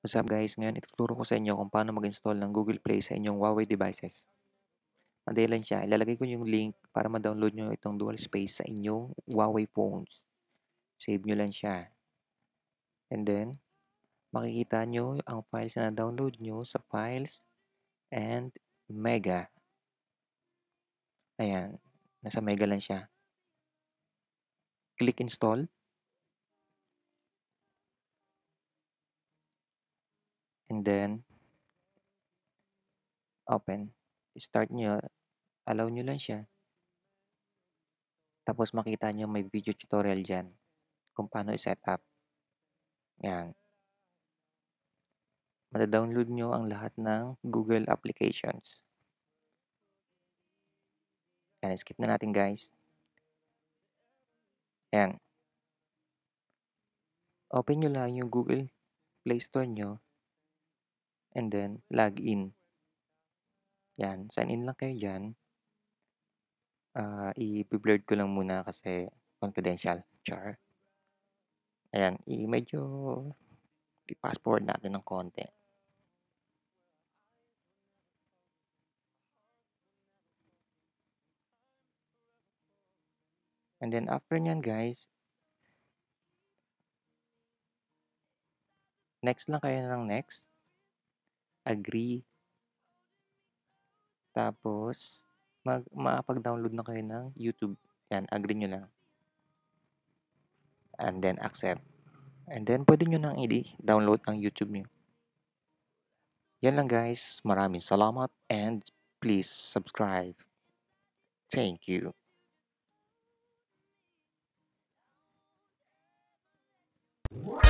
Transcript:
What's up guys? Ngayon ituturo ko sa inyo kung paano mag-install ng Google Play sa inyong Huawei devices. Madali lang siya. Ilalagay ko yung link para ma-download nyo itong dual space sa inyong Huawei phones. Save nyo lang siya. And then, makikita nyo ang files na na-download nyo sa Files and Mega. Ayan. Nasa Mega lang siya. Click Install. and then open. Start nyo, allow nyo lang siya. Tapos makita nyo may video tutorial dyan kung paano i-set up. Yan. Madadownload nyo ang lahat ng Google applications. Yan, skip na natin guys. Yan. Open nyo lang yung Google Play Store nyo and then log in. Yan, sign in lang kayo dyan. Uh, i-blurred ko lang muna kasi confidential. Char. Ayan, i medyo i-fast natin ng konti. And then after nyan guys, next lang kayo ng next agree. Tapos mag makapag-download na kayo ng YouTube. Yan, agree nyo lang. And then accept. And then pwede nyo nang i-download ang YouTube nyo. Yan lang guys. Maraming salamat and please subscribe. Thank you. What?